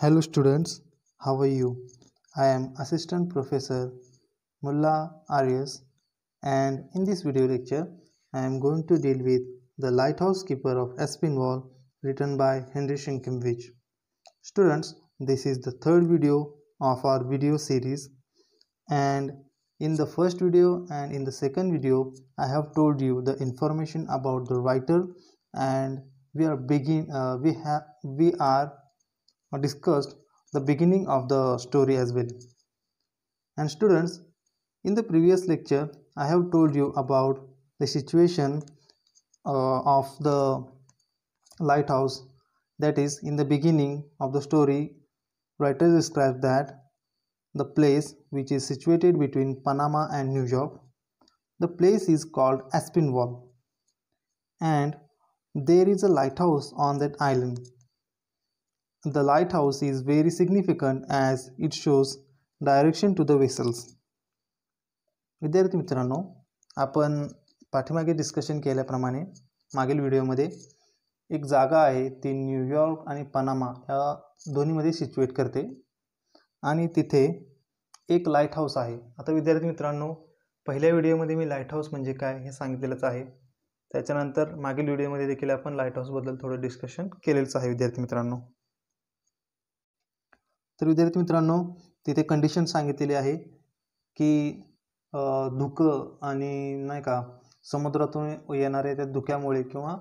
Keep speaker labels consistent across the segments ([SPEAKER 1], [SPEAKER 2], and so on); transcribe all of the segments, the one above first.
[SPEAKER 1] Hello students, how are you? I am Assistant Professor Mulla Arias and in this video lecture I am going to deal with The Lighthouse Keeper of Espinwall, written by Henry Sienkiewicz. Students, this is the third video of our video series and in the first video and in the second video I have told you the information about the writer and we are begin uh, we have we are discussed the beginning of the story as well. And students, in the previous lecture, I have told you about the situation uh, of the lighthouse. That is, in the beginning of the story, writer described that the place which is situated between Panama and New York. The place is called Aspinwall and there is a lighthouse on that island The lighthouse is very significant as it shows direction to the vessels विद्यार्थी मित्रांनो आपण पाठीमागे discussion केल्याप्रमाणे मागील व्हिडिओमध्ये एक जागा आहे ती न्यूयॉर्क आणि पनामा या दोन्हीमध्ये सिच्युएट करते आणि तिथे एक लाईट हाऊस आहे आता विद्यार्थी मित्रांनो पहिल्या व्हिडिओमध्ये मी लाईट हाऊस म्हणजे काय हे सांगितलेलंच आहे त्याच्यानंतर मागील व्हिडिओमध्ये देखील आपण लाईट हाऊसबद्दल थोडं डिस्कशन केलेलंच आहे विद्यार्थी मित्रांनो तर विद्यार्थी मित्रांनो तिथे कंडिशन सांगितलेली आहे की धुकं आणि नाही का समुद्रातून येणाऱ्या त्या धुक्यामुळे किंवा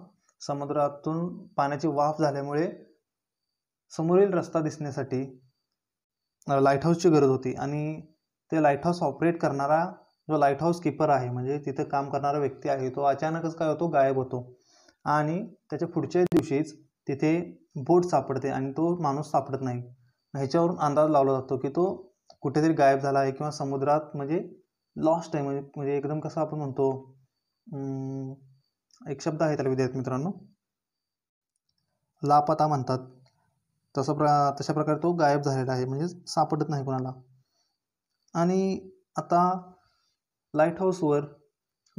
[SPEAKER 1] समुद्रातून पाण्याची वाफ झाल्यामुळे समोरील रस्ता दिसण्यासाठी लाईट हाऊसची गरज होती आणि ते लाईट हाऊस ऑपरेट करणारा जो लाईट हाऊस कीपर आहे म्हणजे तिथं काम करणारा व्यक्ती आहे तो अचानकच काय होतो गायब होतो आणि त्याच्या पुढच्या दिवशीच तिथे बोट सापडते आणि तो माणूस सापडत नाही ह्याच्यावरून अंदाज लावला जातो की तो कुठेतरी गायब झाला आहे किंवा समुद्रात म्हणजे लॉस्ट आहे म्हणजे म्हणजे एकदम कसं आपण म्हणतो एक शब्द आहे त्याला विद्यार्थी मित्रांनो लापता म्हणतात तसं प्र तशा प्रकारे तो गायब झालेला आहे म्हणजे सापडत नाही कोणाला आणि आता लाईट हाऊसवर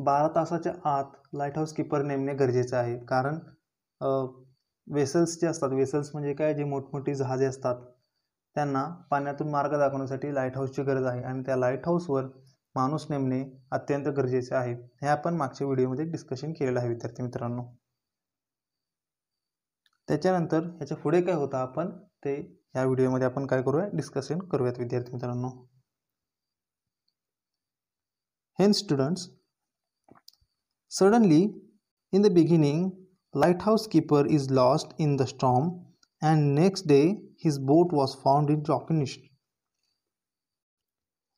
[SPEAKER 1] बारा तासाच्या आत लाईट हाऊस किपर नेमणे गरजेचं आहे कारण वेसल्स जे असतात वेसल्स म्हणजे काय जे मोठमोठी जहाजे असतात त्यांना पाण्यातून मार्ग दाखवण्यासाठी लाईट हाऊसची गरज आहे आणि त्या लाईट हाऊसवर माणूस नेमणे अत्यंत गरजेचे आहे हे आपण मागच्या व्हिडिओमध्ये डिस्कशन केलेलं आहे विद्यार्थी मित्रांनो त्याच्यानंतर ह्याच्या पुढे काय होतं आपण ते या व्हिडिओमध्ये आपण काय करूया डिस्कशन करूयात विद्यार्थी मित्रांनो हेन students suddenly in the beginning lighthouse keeper is lost in the storm and next day his boat was found in rock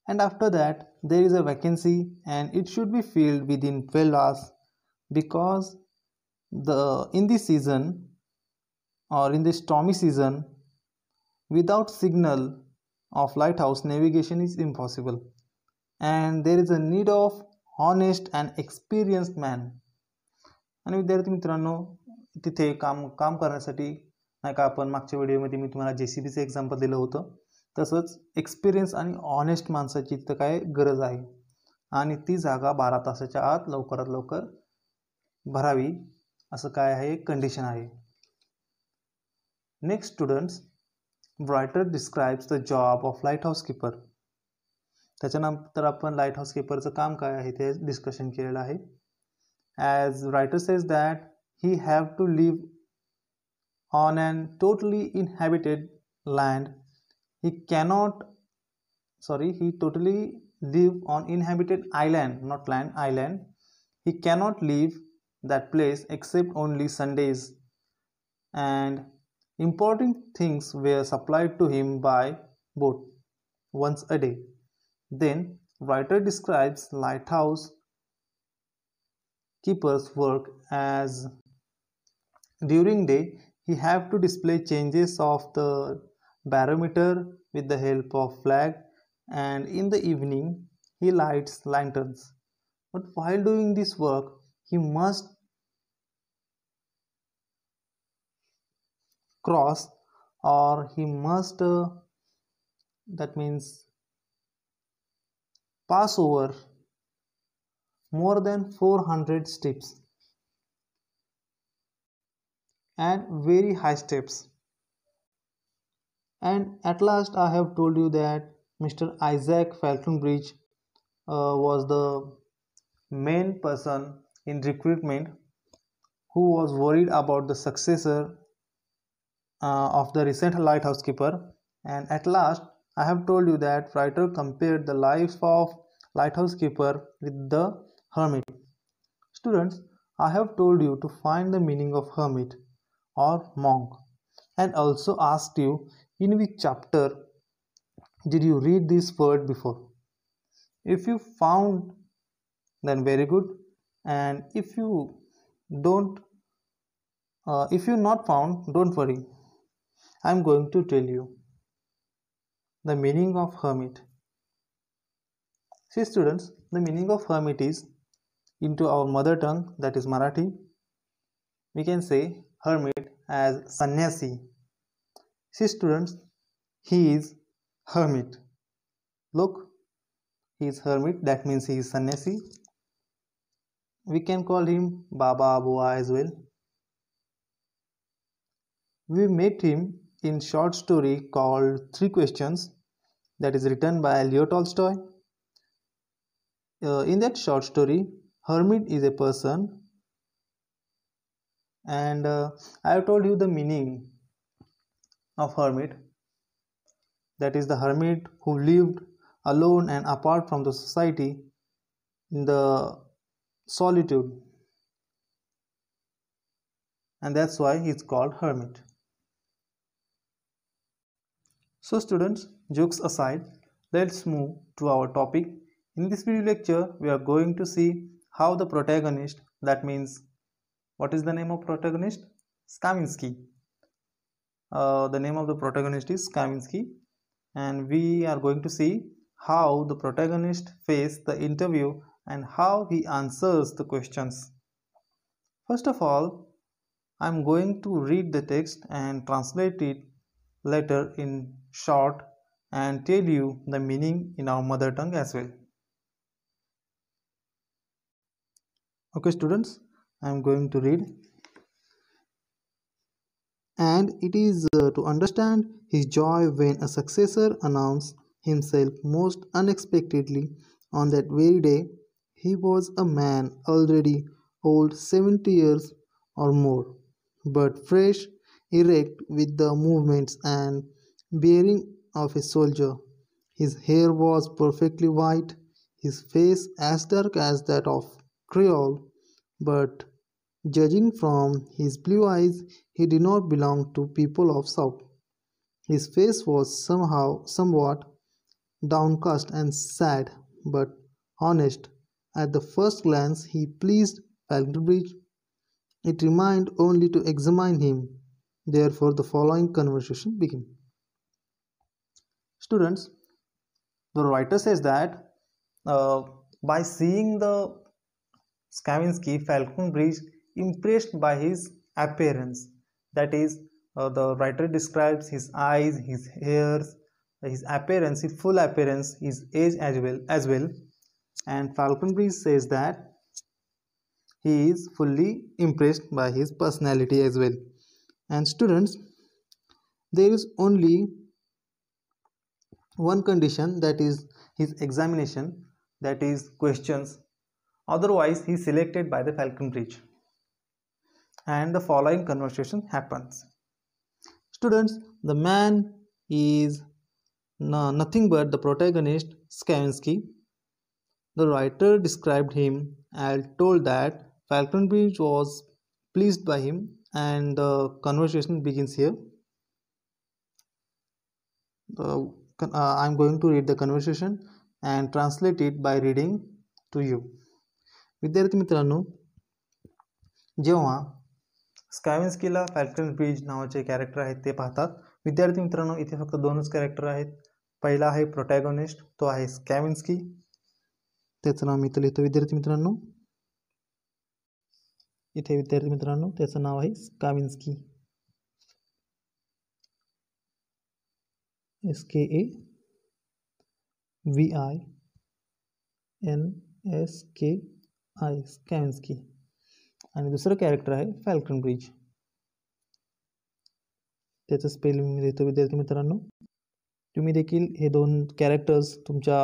[SPEAKER 1] And after that, there is a vacancy and it should be filled within 12 hours because the in this season or in the stormy season without signal of lighthouse navigation is impossible and there is a need of honest and experienced man आणि विद्यार्थी मित्रांनो तिथे काम काम करण्यासाठी नाही का आपण मागच्या व्हिडिओमध्ये मी तुम्हाला जे सी बीचं एक्झाम्पल दिलं होतं तसंच एक्सपिरियन्स आणि ऑनेस्ट माणसाची तर काय गरज आहे आणि ती जागा बारा तासाच्या आत लवकरात लवकर भरावी असं काय आहे कंडिशन आहे next students writer describes the job of lighthouse keeper त्याच्यानंतर आपण लाईट हाऊस किपरचं काम काय आहे ते डिस्कशन केलेलं आहे as writer says that he have to live on an totally inhabited land he cannot sorry he totally live on inhabited island not land island he cannot leave that place except only sundays and important things were supplied to him by boat once a day then writer describes lighthouse keeper's work as during day he have to display changes of the barometer with the help of flag and in the evening he lights lanterns but while doing this work he must cross or he must uh, that means pass over more than 400 steps and very high steps. And at last, I have told you that Mr. Isaac Falconbridge uh, was the main person in recruitment who was worried about the successor uh, of the recent lighthouse keeper. And at last, I have told you that writer compared the life of lighthouse keeper with the hermit. Students, I have told you to find the meaning of hermit or monk and also asked you in which chapter did you read this word before if you found then very good and if you don't uh, if you not found don't worry i'm going to tell you the meaning of hermit see students the meaning of hermit is into our mother tongue that is marathi we can say hermit as sannyasi. See students, he is hermit. Look, he is hermit that means he is sannyasi. We can call him Baba Abua as well. We met him in short story called Three Questions that is written by Leo Tolstoy. Uh, in that short story, hermit is a person and uh, i have told you the meaning of hermit that is the hermit who lived alone and apart from the society in the solitude and that's why is called hermit so students jokes aside let's move to our topic in this video lecture we are going to see how the protagonist that means what is the name of protagonist Skaminsky. uh, the name of the protagonist is Skaminsky, and we are going to see how the protagonist faced the interview and how he answers the questions. First of all, I'm going to read the text and translate it later in short and tell you the meaning in our mother tongue as well. Okay students, I am going to read and it is uh, to understand his joy when a successor announced himself most unexpectedly on that very day he was a man already old 70 years or more but fresh erect with the movements and bearing of a soldier his hair was perfectly white his face as dark as that of creole but Judging from his blue eyes, he did not belong to people of South. His face was somehow somewhat downcast and sad, but honest. At the first glance, he pleased Falconbridge. It remained only to examine him. Therefore, the following conversation began. Students, the writer says that uh, by seeing the Skavinsky Falconbridge impressed by his appearance that is uh, the writer describes his eyes his hairs his appearance his full appearance his age as well as well and falconbury says that he is fully impressed by his personality as well and students there is only one condition that is his examination that is questions otherwise he is selected by the falcon bridge and the following conversation happens students the man is nothing but the protagonist Skavinsky. The writer described him and told that Falconbridge was pleased by him, and the conversation begins here. The, uh, I'm going to read the conversation and translate it by reading to you. विद्यार्थी मित्रांनो जेव्हा स्कॅव्हेन्स्कीला फॅल्कन bridge नावाचे character आहेत ते पाहतात विद्यार्थी मित्रांनो इथे फक्त दोनच कॅरेक्टर आहेत पहिला आहे प्रोटॅगोनिस्ट तो आहे स्कॅविन्स्की त्याचं नाव मी इथं लिहितो विद्यार्थी मित्रांनो इथे विद्यार्थी मित्रांनो त्याचं नाव आहे Skawinski S K A V I N S K I Skawinski आणि दुसरं कॅरेक्टर आहे फॅल्कन ब्रिज त्याचं स्पेलिंग मी देतो विद्यार्थी मित्रांनो तुम्ही देखील हे दोन कॅरेक्टर्स तुमच्या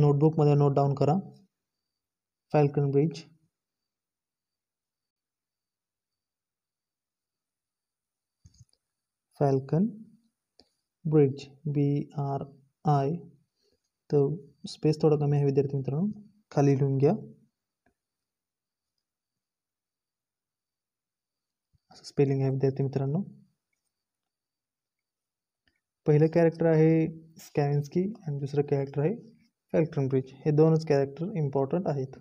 [SPEAKER 1] नोटबुकमध्ये नोट डाऊन करा Falconbridge Falconbridge B R I तर स्पेस थोडा कमी आहे विद्यार्थी मित्रांनो खाली लिहून घ्या स्पेलिंग आहे विद्यार्थी मित्रांनो पहिलं कॅरेक्टर आहे स्कॅविन्स्की आणि दुसरं कॅरेक्टर आहे फॅल्कन ब्रिज हे दोनच कॅरेक्टर इम्पॉर्टंट आहेत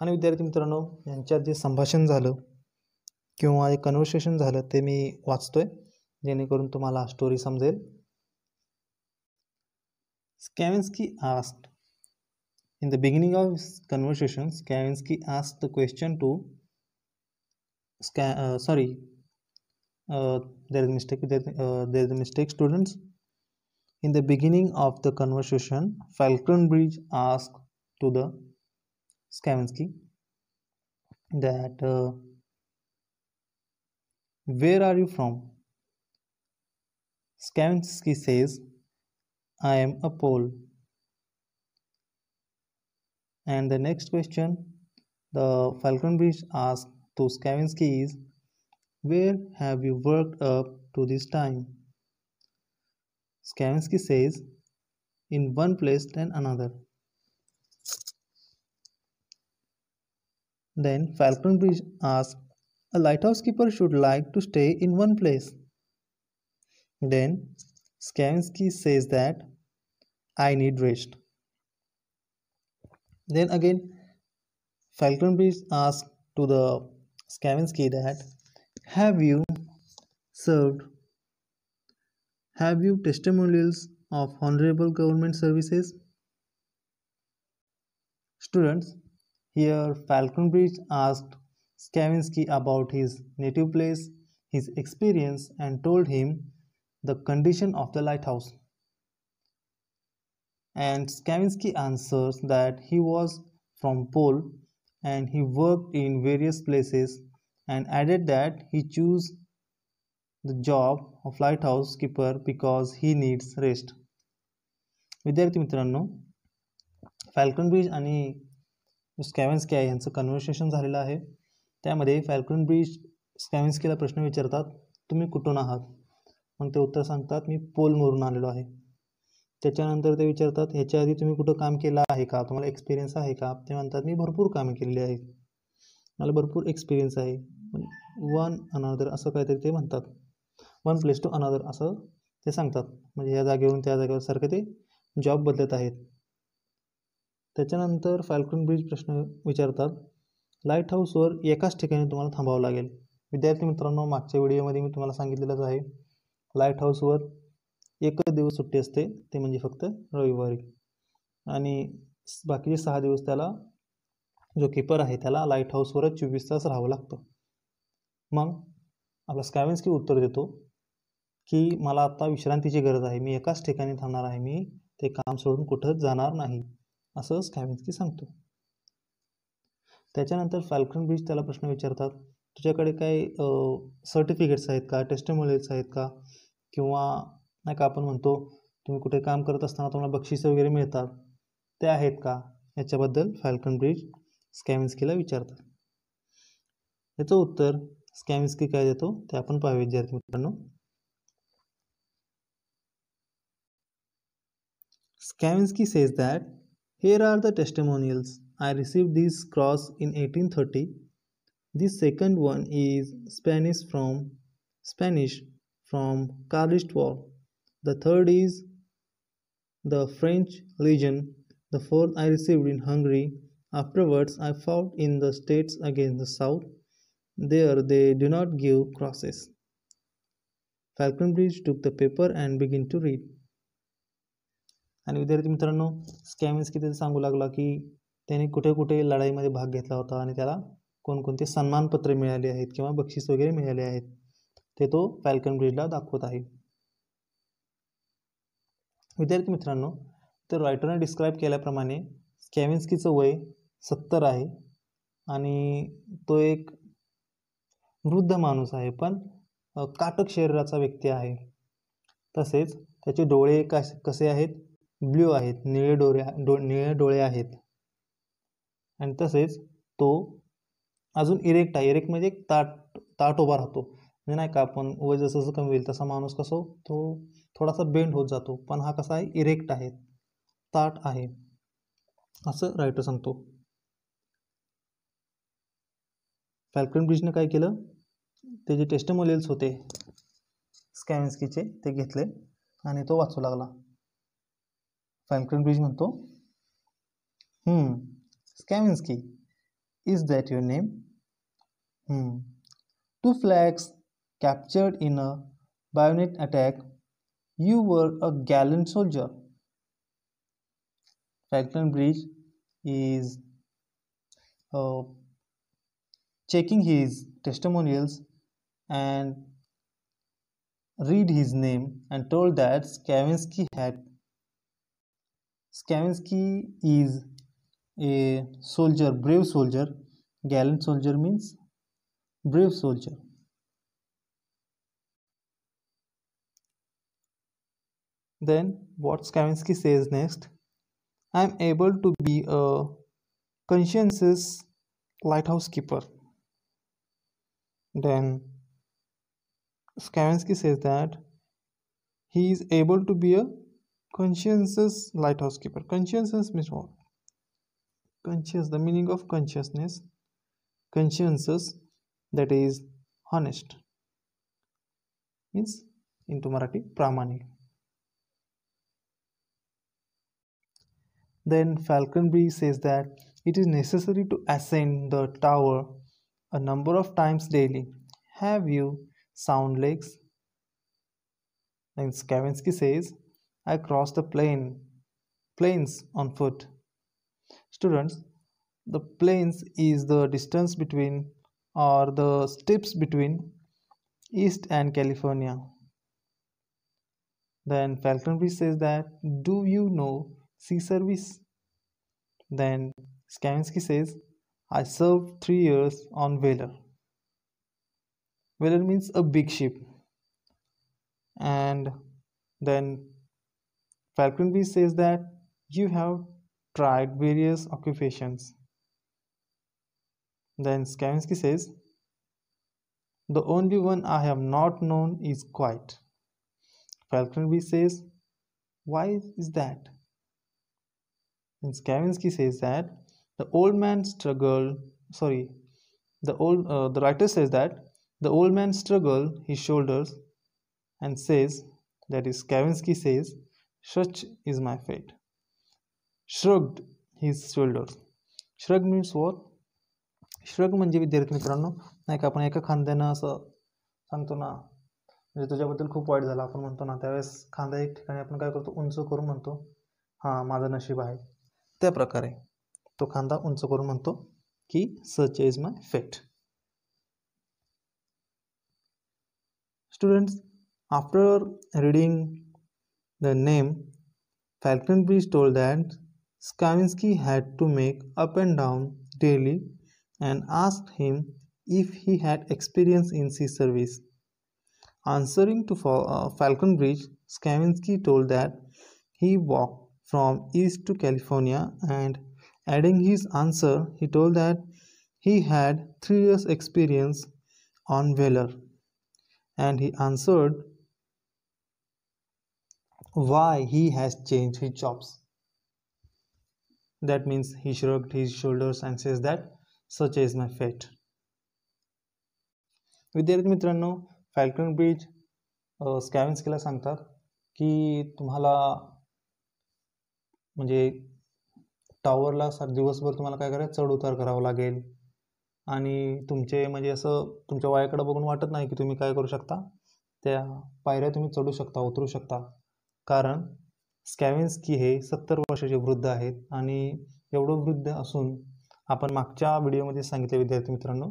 [SPEAKER 1] आणि विद्यार्थी मित्रांनो यांच्यात जे संभाषण झालं किंवा जे कन्व्हर्सेशन झालं ते मी वाचतो जेणेकरून तुम्हाला स्टोरी समजेल स्कॅविन्स्की आस्ट In the beginning of his conversation, Skavinsky asked the question to uh, sorry, uh, there is mistake. uh, there is a mistake, students. In the beginning of the conversation, Falconbridge asked to the Skavinsky that uh, where are you from? Skavinsky says, I am a Pole and the next question the falcon bridge asked to skavinsky is where have you worked up to this time skavinsky says in one place then another then falcon bridge asks a lighthouse keeper should like to stay in one place then skavinsky says that i need rest then again, Falconbridge asked to the Scavenski that, "Have you served? Have you testimonials of honorable government services?" Students, here Falconbridge asked Scavenski about his native place, his experience, and told him the condition of the lighthouse. and Skavinsky answers that he was from Pole and he worked in various places and added that he chose the job of lighthouse keeper because he needs rest. विद्यार्थी मित्रांनो फॅल्कन bridge आणि स्कॅव्हन्सकी आहे यांचं conversation झालेलं आहे त्यामध्ये फॅल्कन bridge स्कॅव्हन्सकीला प्रश्न विचारतात तुम्ही कुठून आहात मग ते उत्तर सांगतात मी पोलमधून आलेलो आहे त्याच्यानंतर ते विचारतात ह्याच्या आधी तुम्ही कुठं काम केलं आहे का तुम्हाला एक्सपिरियन्स आहे का ते म्हणतात मी भरपूर कामे केलेली आहेत मला भरपूर एक्सपिरियन्स आहे वन म्हणजे अनादर असं काहीतरी ते म्हणतात वन प्लेस टू अनादर असं ते सांगतात म्हणजे या जागेवरून त्या जागेवर सारखं ते जॉब बदलत आहेत त्याच्यानंतर फाल्कून ब्रिज प्रश्न विचारतात लाईट हाऊसवर एकाच ठिकाणी तुम्हाला थांबावं लागेल विद्यार्थी मित्रांनो मागच्या व्हिडिओमध्ये मी तुम्हाला सांगितलेलंच आहे लाईट हाऊसवर एकच दिवस सुट्टी असते ते म्हणजे फक्त रविवारी आणि बाकीचे सहा दिवस त्याला जो किपर आहे त्याला लाईट हाऊसवरच चोवीस तास राहावं लागतं मग आपला की उत्तर देतो की मला आता विश्रांतीची गरज आहे मी एकाच ठिकाणी थांबणार आहे मी ते काम सोडून कुठंच जाणार नाही असं स्कॅविन्स्की सांगतो त्याच्यानंतर फॅल्कन ब्रिज त्याला प्रश्न विचारतात तुझ्याकडे काही सर्टिफिकेट्स आहेत का टेस्टमोलेट्स आहेत का किंवा नाही का आपण म्हणतो तुम्ही कुठे काम करत असताना तुम्हाला बक्षीस वगैरे मिळतात ते आहेत का याच्याबद्दल फॅल्कन ब्रिज स्कॅविन्स्कीला विचारतात याचं उत्तर स्कॅमिन्स्की काय देतो ते आपण पाहू विद्यार्थी मित्रांनो Skawinski says that here are the testimonials I receive this cross in eighteen thirty this second one is Spanish from Spanish from Carlist war The third is the French Legion. The fourth I received in Hungary. Afterwards, I fought in the States against the South. There, they do not give crosses. Falconbridge and the paper and begin to read आणि विद्यार्थी मित्रांनो स्कॅमिन्स किती सांगू लागला की त्याने कुठे कुठे लढाईमध्ये भाग घेतला होता आणि त्याला कोणकोणते सन्मानपत्र मिळाले आहेत किंवा बक्षीस वगैरे मिळाले आहेत ते तो फॅल्कन ब्रिजला दाखवत आहे विद्यार्थी मित्रांनो तर रायटरने डिस्क्राईब केल्याप्रमाणे स्कॅव्हिन्स्कीचं वय सत्तर आहे आणि तो एक वृद्ध माणूस आहे पण काटक शरीराचा व्यक्ती आहे तसेच त्याचे डोळे कसे आहेत ब्ल्यू आहेत निळे डोळे डो निळे डोळे आहेत आणि तसेच तो अजून इरेक्ट आहे इरेक्ट म्हणजे ताट ताट उभा राहतो म्हणजे नाही का आपण वय जसं जसं कमी होईल तसा माणूस कसो तो थोडासा बेंड होत जातो पण हा कसा आहे इरेक्ट आहे ताट आहे असं रायटर सांगतो फॅल्कन ब्रिजने काय केलं ते जे टेस्टमोलेल्स होते स्कॅमिन्स्कीचे ते घेतले आणि तो वाचू लागला फॅल्कन ब्रिज म्हणतो Skawinski is that your name two flags captured in a bayonet attack You were a gallant soldier. Franklin Bridge is uh, checking his testimonials and read his name and told that Skavinsky had Skavinsky is a soldier, brave soldier. Gallant soldier means brave soldier. Then, what Skavinsky says next I am able to be a conscientious lighthouse keeper. Then, Skavinsky says that he is able to be a conscientious lighthouse keeper. Conscientious means what? Conscious, the meaning of consciousness. Conscientious, that is honest. Means into Marathi, pramanik. Then Falconbury says that it is necessary to ascend the tower a number of times daily. Have you sound legs? Then Skavinsky says, I cross the plain plains on foot. Students, the plains is the distance between or the steps between East and California. Then Falconbury says that do you know sea service. Then Skavinsky says, I served three years on whaler. Whaler means a big ship. And then B says that you have tried various occupations. Then Skavinsky says, The only one I have not known is quiet. B says, Why is that? And Skavinsky says that the old man struggle, sorry, the old uh, the writer says that the old man struggle his shoulders and says that is Skavinsky says such is my fate shrugged his shoulders shrug means what shrug म्हणजे विद्यार्थी मित्रांनो नाही का आपण एका खांद्यानं असं सांगतो ना म्हणजे तुझ्याबद्दल खूप वाईट झालं आपण म्हणतो ना त्यावेळेस खांदा एक ठिकाणी आपण काय करतो उंच करून म्हणतो हां माझं नशीब आहे त्या प्रकारे तो खांदा उंच करून म्हणतो की सच is my fate students after reading the name Falconbridge told that Skawinski had to make up and down daily and ask him he had experience in sea service answering to fa Falconbridge Skawinski told that he walk from east to California and adding his answer he told that he had 3 years experience on whaler and he answered why he has changed his jobs that means he shrugged his shoulders and says that such is my fate विद्यार्थी मित्रांनो फॅल्कन bridge स्कॅव्हन्स केला सांगतात की तुम्हाला म्हणजे टॉवरला सात दिवसभर तुम्हाला काय करायचं चढ उतार करावं लागेल आणि तुमचे म्हणजे असं तुमच्या वयाकडं बघून वाटत नाही की तुम्ही काय करू शकता त्या पायऱ्या तुम्ही चढू शकता उतरू शकता कारण स्कॅव्हेन्स्की हे सत्तर वर्षाचे वृद्ध आहेत आणि एवढं वृद्ध असून आपण मागच्या व्हिडिओमध्ये सांगितले विद्यार्थी मित्रांनो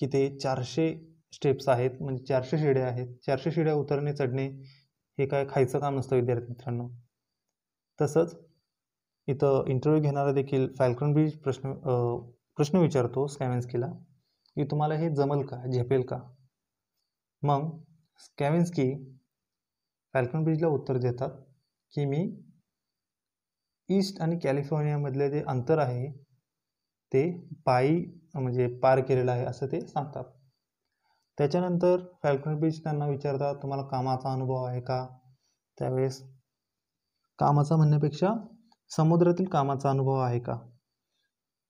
[SPEAKER 1] की ते चारशे स्टेप्स आहेत म्हणजे चारशे शिड्या आहेत चारशे शिड्या उतरणे चढणे हे काय खायचं काम नसतं विद्यार्थी मित्रांनो तसंच इथं इंटरव्ह्यू घेणारा देखील फॅल्कन ब्रिज प्रश्न प्रश्न विचारतो स्कॅवेन्स्कीला की तुम्हाला हे जमल का झेपेल का मग स्कॅवेन्स्की फॅल्कन ब्रिजला उत्तर देतात की मी ईस्ट आणि कॅलिफोर्नियामधले जे अंतर आहे ते पायी म्हणजे पार केलेलं आहे असं ते सांगतात त्याच्यानंतर फॅल्कन ब्रिज त्यांना विचारतात तुम्हाला कामाचा अनुभव आहे का त्यावेळेस कामाचा म्हणण्यापेक्षा समुद्रातील कामाचा अनुभव आहे का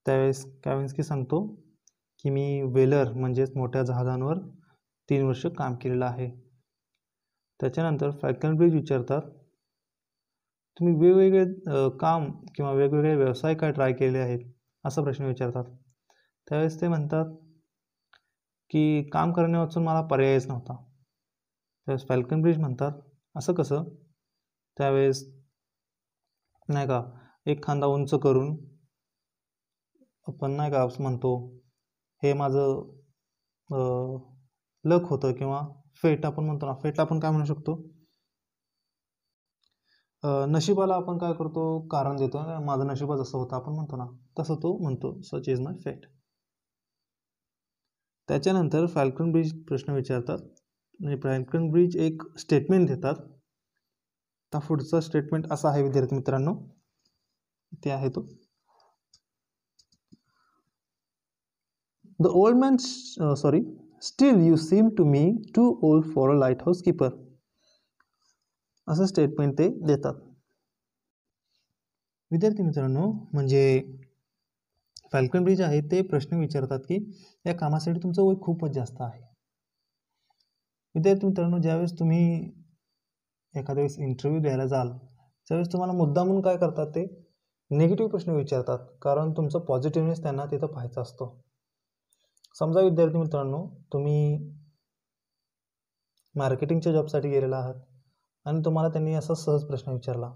[SPEAKER 1] त्यावेळेस कॅव्हिन्स्की सांगतो की मी वेलर म्हणजेच मोठ्या जहाजांवर तीन वर्ष काम केलेलं आहे त्याच्यानंतर फॅल्कन ब्रिज विचारतात तुम्ही वेगवेगळे काम किंवा वेगवेगळे व्यवसाय काय ट्राय केले आहेत असा प्रश्न विचारतात त्यावेळेस ते म्हणतात की काम करणे मला पर्यायच नव्हता त्यावेळेस फॅल्कन ब्रिज म्हणतात असं कसं त्यावेळेस नाही का एक खांदा उंच करून आपण नाही का म्हणतो हे माझं लक होतं किंवा फेट आपण म्हणतो ना फेट आपण काय म्हणू शकतो नशिबाला आपण काय करतो कारण देतो माझं नशिबा जसं होतं आपण म्हणतो ना तसं तो म्हणतो सच इज माय फेट त्याच्यानंतर फॅल्कन ब्रिज प्रश्न विचारतात म्हणजे फॅल्कन ब्रिज एक स्टेटमेंट देतात आता पुढचं स्टेटमेंट असा आहे विद्यार्थी मित्रांनो ते आहे तो the old man sorry still you seem to me too old for a lighthouse keeper असं स्टेटमेंट ते देतात विद्यार्थी मित्रांनो म्हणजे फॅल्कन ब्रिज आहे ते प्रश्न विचारतात की या कामासाठी तुमचं वय खूपच जास्त आहे विद्यार्थी मित्रांनो ज्यावेळेस तुम्ही एखाद्या वेळेस इंटरव्ह्यू द्यायला जाल त्यावेळेस तुम्हाला मुद्दामून काय करतात ते निगेटिव्ह प्रश्न विचारतात कारण तुमचं पॉझिटिव्हनेस त्यांना तिथं पाहायचा असतो समजा विद्यार्थी मित्रांनो तुम्ही मार्केटिंगच्या जॉबसाठी गेलेला आहात आणि तुम्हाला त्यांनी असा सहज प्रश्न विचारला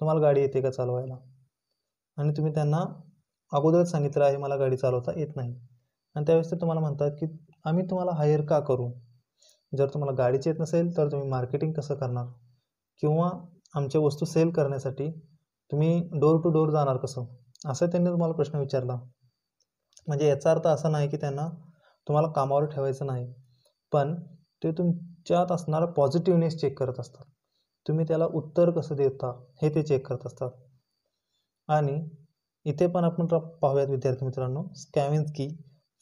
[SPEAKER 1] तुम्हाला गाडी येते का चालवायला आणि तुम्ही त्यांना अगोदरच सांगितलं आहे मला गाडी चालवता येत नाही आणि त्यावेळेस ते तुम्हाला म्हणतात की आम्ही तुम्हाला हायर का करू जर तुम्हाला गाडीच येत नसेल तर तुम्ही मार्केटिंग कसं करणार किंवा आमच्या वस्तू सेल करण्यासाठी तुम्ही डोर टू डोर जाणार कसं असं त्यांनी तुम्हाला प्रश्न विचारला म्हणजे याचा अर्थ असा नाही की त्यांना तुम्हाला कामावर ठेवायचं नाही पण ते तुमच्यात असणारा पॉझिटिव्हनेस चेक करत असतात तुम्ही त्याला उत्तर कसं देता हे ते चेक करत असतात आणि इथे पण आपण पाहूयात विद्यार्थी मित्रांनो स्कॅविन्स्की की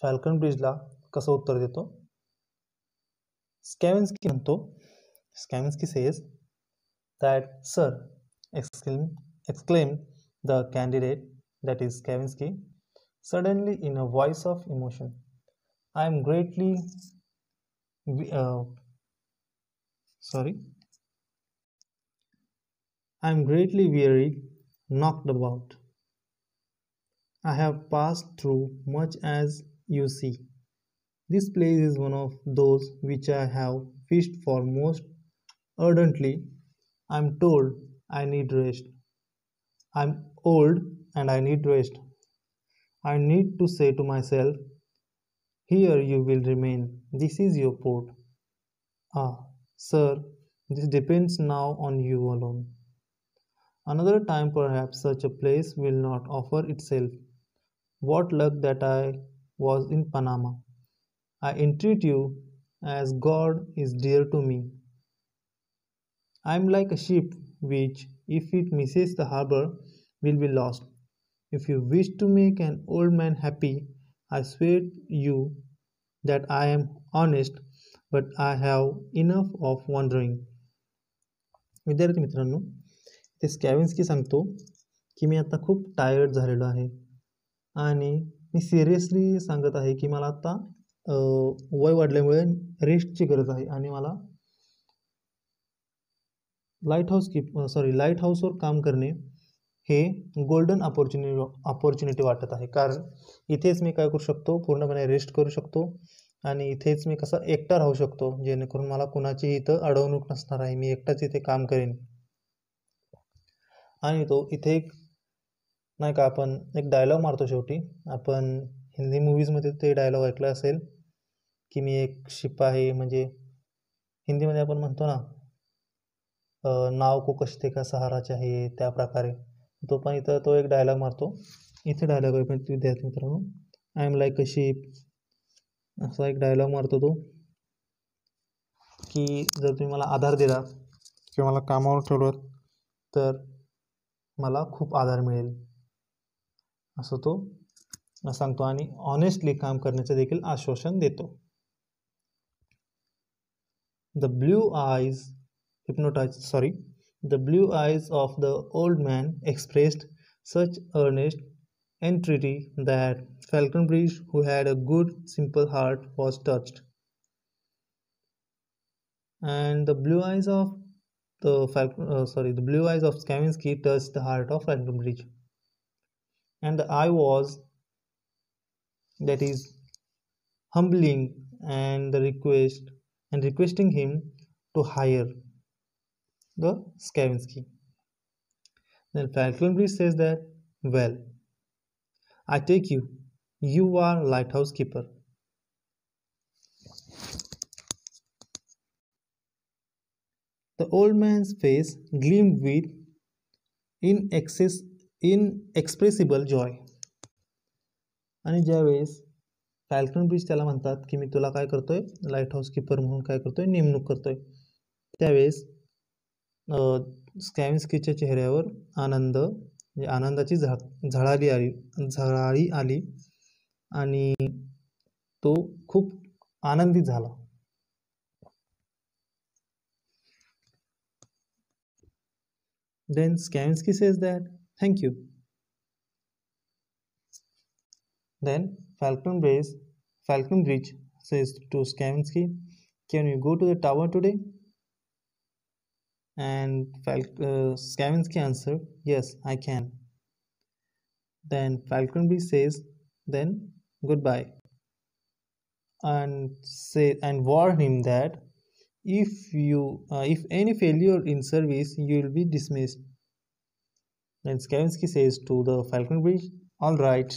[SPEAKER 1] फॅल्कन ब्रिजला कसं उत्तर देतो Skavinsky Manto, Skavinsky says that Sir exclaimed, the candidate, that is Skavinsky, suddenly in a voice of emotion. I am greatly uh, sorry. I am greatly weary, knocked about. I have passed through much as you see. This place is one of those which I have wished for most ardently. I am told I need rest. I am old and I need rest. I need to say to myself, Here you will remain. This is your port. Ah, sir, this depends now on you alone. Another time, perhaps, such a place will not offer itself. What luck that I was in Panama. I entreat you, as God is dear to me. I am like a ship which, if it misses the harbor, will be lost. If you wish to make an old man happy, I swear you that I am honest, but I have enough of wandering. विद्यार्थी मित्रांनो ते स्कॅविन्सकी सांगतो की मी आता खूप tired झालेलो आहे आणि मी सिरियसली सांगत आहे की मला आता वय वाढल्यामुळे रेस्टची गरज आहे आणि मला lighthouse keep sorry light हाऊसवर काम करणे हे गोल्डन अपॉर्च्युनिटी अपॉर्च्युनिटी वाटत आहे कारण इथेच मी काय करू शकतो पूर्णपणे रेस्ट करू शकतो आणि इथेच मी कसा एकटा राहू शकतो जेणेकरून मला कुणाची इथं अडवणूक नसणार आहे मी एकटाच इथे काम करेन आणि तो इथे एक नाही का आपण एक डायलॉग मारतो शेवटी आपण हिंदी मूवीजमध्ये ते डायलॉग ऐकला असेल की मी एक शिपाही म्हणजे हिंदीमध्ये आपण म्हणतो ना नाव को कशते का सहाराचे आहे त्या प्रकारे तो पण इथं तो एक डायलॉग मारतो इथे डायलॉग आहे पण विद्यार्थी मित्रांनो I am like a ship असा एक डायलॉग मारतो तो की जर तुम्ही मला आधार दिला किंवा मला कामावर ठेवलं तर मला खूप आधार मिळेल असं तो सांगतो आणि ऑनेस्टली काम करण्याचं देखील आश्वासन देतो The blue eyes hypnotized sorry, the blue eyes of the old man expressed such earnest entreaty that Falconbridge, who had a good, simple heart, was touched. And the blue eyes of the Falcon, uh, sorry, the blue eyes of Skavinsky touched the heart of Falconbridge, and the eye was that is humbling, and the request and requesting him to hire the Skavinsky. Then Franklin says that, Well, I take you, you are lighthouse keeper. The old man's face gleamed with excess, inexpressible joy. And Javis Falconbridge त्याला म्हणतात की मी तुला काय करतोय light lighthouse किपर म्हणून काय करतोय नेमणूक करतोय त्यावेळेस स्कॅविन्स्कीच्या चेहऱ्यावर आनंद म्हणजे आनंदाची झा झळाळी आली झळाळी आली आणि तो खूप आनंदित झाला then Skansky says that thank you then Falcon Bridge, Falcon Bridge says to Skavinsky, Can you go to the tower today? And Fal- uh, answered, Yes, I can. Then Falconbridge says, Then goodbye. And say and warn him that if you uh, if any failure in service you will be dismissed. Then Skavinsky says to the Falconbridge, All right.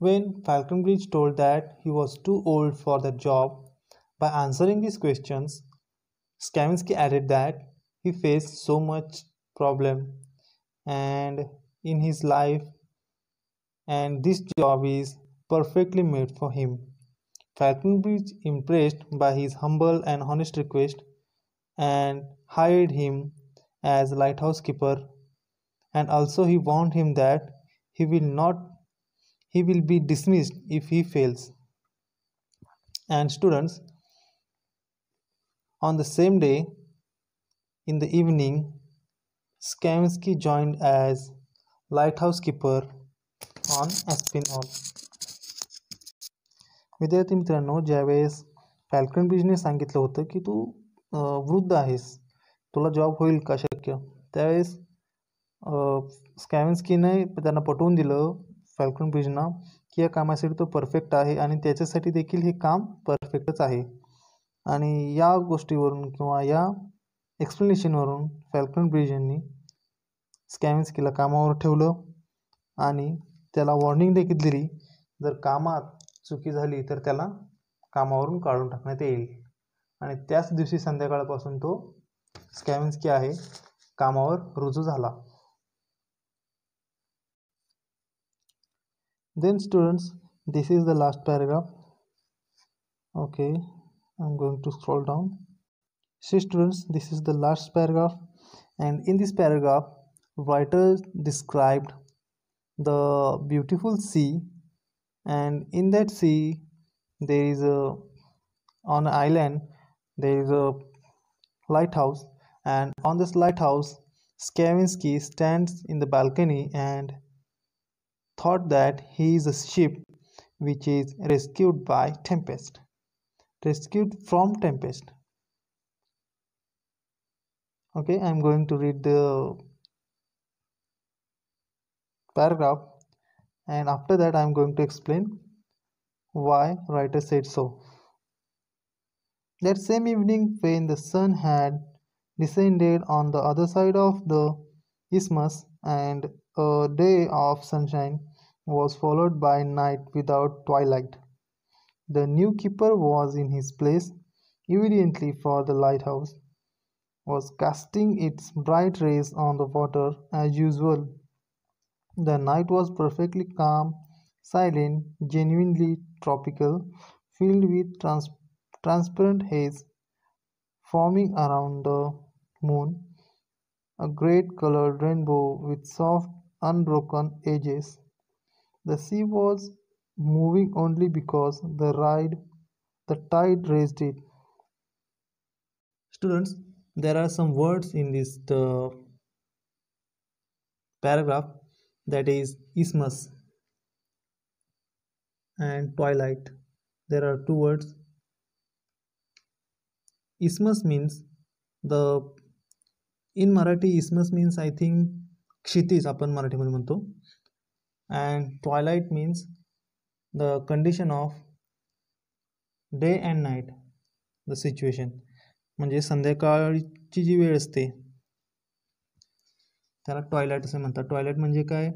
[SPEAKER 1] When Falconbridge told that he was too old for the job, by answering these questions, Skavinsky added that he faced so much problem and in his life and this job is perfectly made for him. Falconbridge impressed by his humble and honest request and hired him as lighthouse keeper and also he warned him that he will not he will be dismissed if he fails. And students, on the same day, in the evening, Skamsky joined as lighthouse keeper on Espinol. विद्यार्थी मित्रांनो ज्यावेळेस फॅल्कन ब्रिजने सांगितलं होतं की तू वृद्ध आहेस तुला job होईल का शक्य त्यावेळेस ne त्यांना पटवून दिलं फॅल्कन ब्रिजना की या कामासाठी तो परफेक्ट आहे आणि त्याच्यासाठी देखील हे काम परफेक्टच आहे आणि या गोष्टीवरून किंवा या एक्सप्लेनेशनवरून फॅल्कन ब्रिज यांनी स्कॅमिन्स्कीला कामावर ठेवलं आणि त्याला वॉर्निंग देखील दिली जर कामात चुकी झाली तर त्याला कामावरून काढून टाकण्यात येईल आणि त्याच दिवशी संध्याकाळपासून तो स्कॅमिन्स्की आहे कामावर रुजू झाला then students this is the last paragraph okay i'm going to scroll down see students this is the last paragraph and in this paragraph writer described the beautiful sea and in that sea there is a on an island there is a lighthouse and on this lighthouse Skavinsky stands in the balcony and thought that he is a ship which is rescued by tempest rescued from tempest okay i'm going to read the paragraph and after that i'm going to explain why writer said so that same evening when the sun had descended on the other side of the isthmus and a day of sunshine was followed by night without twilight. The new keeper was in his place, evidently for the lighthouse was casting its bright rays on the water as usual. The night was perfectly calm, silent, genuinely tropical, filled with trans transparent haze forming around the moon, a great colored rainbow with soft, unbroken edges. The sea was moving only because the ride the tide raised it. Students, there are some words in this uh, paragraph that is isthmus and twilight. There are two words. Isthmus means the in Marathi isthmus means I think क्षितिज आपण मराठीमध्ये म्हणतो and twilight means the condition of day and night the situation म्हणजे संध्याकाळची जी वेळ असते त्याला टॉयलाईट असे म्हणतात टॉयलेट म्हणजे काय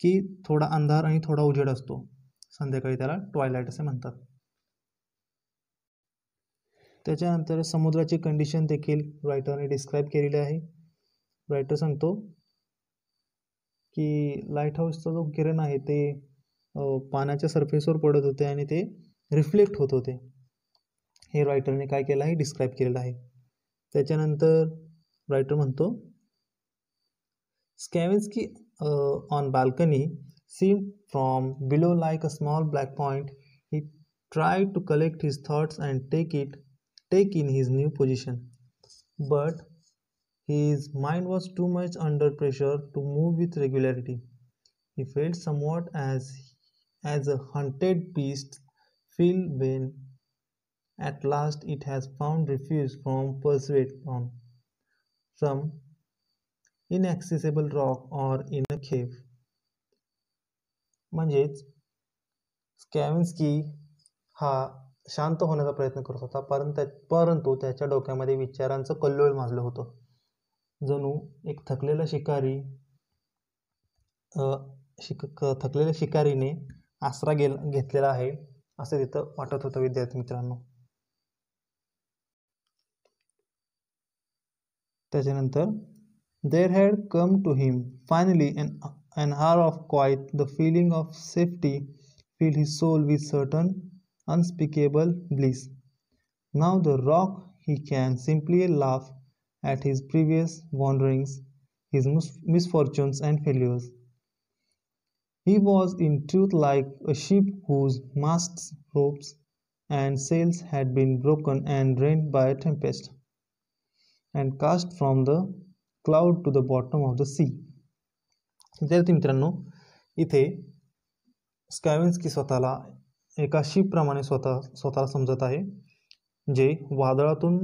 [SPEAKER 1] की थोडा अंधार आणि थोडा उजेड असतो संध्याकाळी त्याला टॉयलाईट असे म्हणतात त्याच्यानंतर समुद्राची कंडिशन देखील रायटरने डिस्क्राईब केलेली आहे रायटर सांगतो की लाईट हाऊसचा जो किरण आहे ते पाण्याच्या सरफेसवर पडत होते आणि ते रिफ्लेक्ट होत होते हे रायटरने काय केलं आहे डिस्क्राईब केलेलं आहे त्याच्यानंतर रायटर म्हणतो स्कॅवेन्स की on balcony seem from below like a small black point he try to collect his thoughts and take it take in his new position but His mind was too much under pressure to move with regularity. He felt somewhat as, as a hunted beast feel when at last it has found refuge from pursuit on some inaccessible rock or in a cave. म्हणजेच स्कॅव्हन्स्की हा शांत होण्याचा प्रयत्न करत होता परंतु परंतु त्याच्या डोक्यामध्ये विचारांचं कल्लोळ माजलं होतं जणू एक थकलेला शिकारी शिक थकलेल्या शिकारीने आसरा गेल घेतलेला आहे असं तिथं वाटत होतं विद्यार्थी मित्रांनो त्याच्यानंतर there had come to him finally an an hour of quiet the feeling of safety feel he soul with certain unspeakable bliss now the rock he can simply laugh at his previous wanderings, his misfortunes, and failures. He was in truth like a ship whose masts, ropes, and sails had been broken and rent by a tempest, and cast from the cloud to the bottom of the sea. विद्यार्थी मित्रांनो इथे की स्वतःला एका शिपप्रमाणे स्वतः स्वतःला समजत आहे जे वादळातून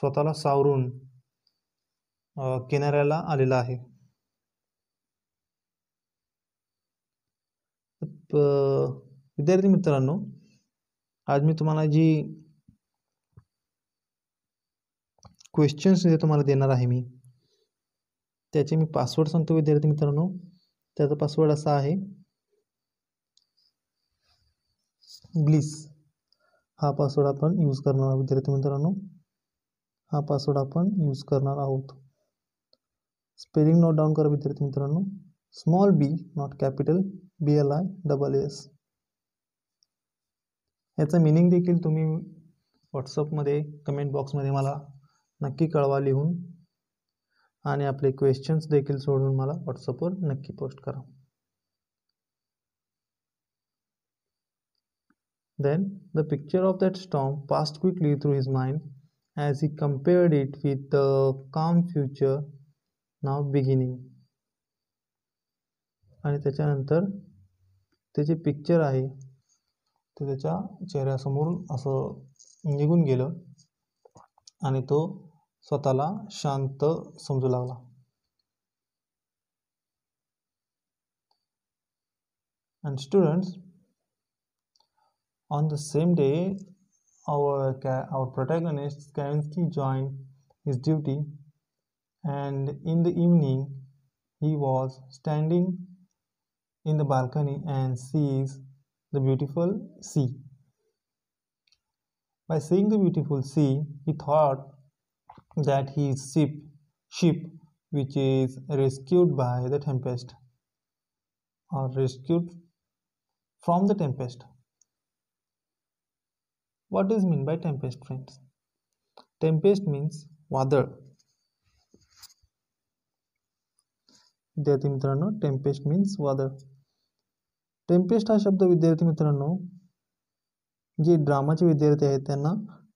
[SPEAKER 1] स्वतःला सावरून किनाऱ्याला आलेला आहे विद्यार्थी मित्रांनो आज मी तुम्हाला जी क्वेश्चन्स जे तुम्हाला देणार आहे मी त्याचे मी पासवर्ड सांगतो विद्यार्थी मित्रांनो त्याचा पासवर्ड असा आहे ब्लिस हा पासवर्ड आपण यूज करणार विद्यार्थी मित्रांनो हा पासवर्ड आपण यूज करणार आहोत स्पेलिंग नोट डाऊन करा विद्यार्थी मित्रांनो small B not capital B L I double S याचं मिनिंग देखील तुम्ही व्हॉट्सअपमध्ये कमेंट बॉक्समध्ये मला नक्की कळवा लिहून आणि आपले क्वेश्चन्स देखील सोडून मला व्हॉट्सअपवर नक्की पोस्ट करा then the picture of that storm passed quickly through his mind as he compared it with the calm future now beginning, आणि त्याच्यानंतर ते जे पिक्चर आहे ते त्याच्या चेहऱ्यासमोरून असं निघून गेलं आणि तो स्वतःला शांत समजू लागला and students on the same day our our protagonist Kerensky joined his duty, and in the evening he was standing in the balcony and sees the beautiful sea. By seeing the beautiful sea, he thought that his ship, ship which is rescued by the tempest, or rescued from the tempest what is mean by tempest friends tempest means वादळ विद्यार्थी मित्रांनो Tempest means वादळ Tempest हा शब्द विद्यार्थी मित्रांनो जे ड्रामाचे विद्यार्थी आहेत त्यांना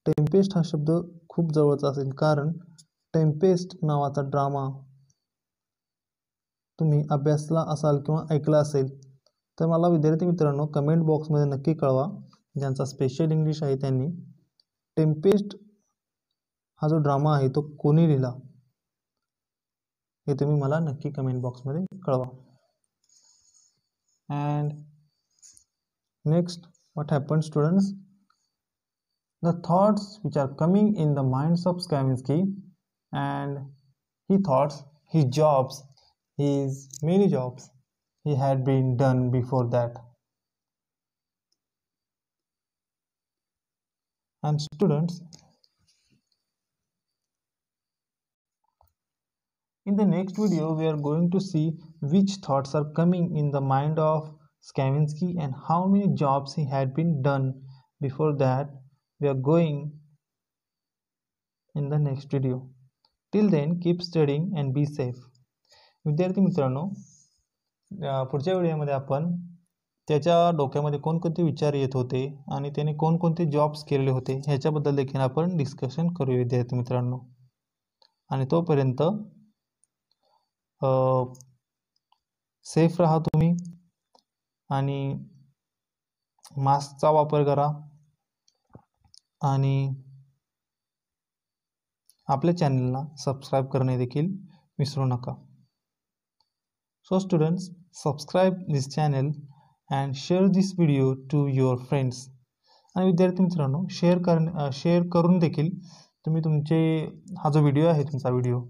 [SPEAKER 1] टेम्पेस्ट हा शब्द खूप जवळचा असेल कारण टेम्पेस्ट नावाचा ड्रामा तुम्ही अभ्यासला असाल किंवा ऐकला असेल तर मला विद्यार्थी मित्रांनो कमेंट बॉक्समध्ये नक्की कळवा ज्यांचा स्पेशल इंग्लिश आहे त्यांनी टेम्पेस्ट हा जो ड्रामा आहे तो कोणी लिहिला हे तुम्ही मला नक्की कमेंट बॉक्समध्ये कळवा and next what happen students the thoughts which are coming in the minds of Scammins की and he thoughts he jobs he is merry jobs he had been done before that and students in the next video we are going to see which thoughts are coming in the mind of Skavinsky and how many jobs he had been done before that we are going in the next video Till then, keep studying and be safe. विद्यार्थी मित्रांनो पुढच्या व्हिडिओमध्ये आपण त्याच्या डोक्यामध्ये कोणकोणते विचार येत होते आणि त्याने कोणकोणते जॉब्स केलेले होते ह्याच्याबद्दल देखील आपण डिस्कशन करू विद्यार्थी मित्रांनो आणि तोपर्यंत सेफ राहा तुम्ही आणि मास्कचा वापर करा आणि आपल्या चॅनलला सबस्क्राईब करणे देखील विसरू नका so students subscribe this channel and share this video to your friends आणि विद्यार्थी मित्रांनो शेअर कर शेअर करून देखील तुम्ही तुमचे हा जो व्हिडिओ आहे तुमचा व्हिडिओ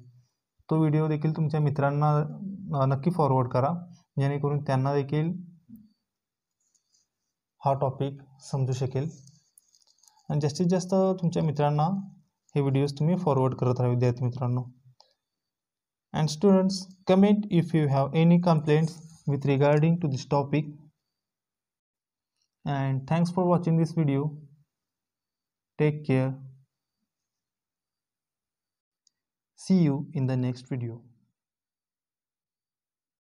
[SPEAKER 1] तो व्हिडिओ देखील तुमच्या मित्रांना नक्की फॉरवर्ड करा जेणेकरून त्यांना देखील हा टॉपिक समजू शकेल आणि जास्तीत जास्त तुमच्या मित्रांना हे व्हिडिओज तुम्ही फॉरवर्ड करत राहा विद्यार्थी मित्रांनो and students comment if you have any complaints with regarding to this topic and thanks for watching this video take care see you in the next video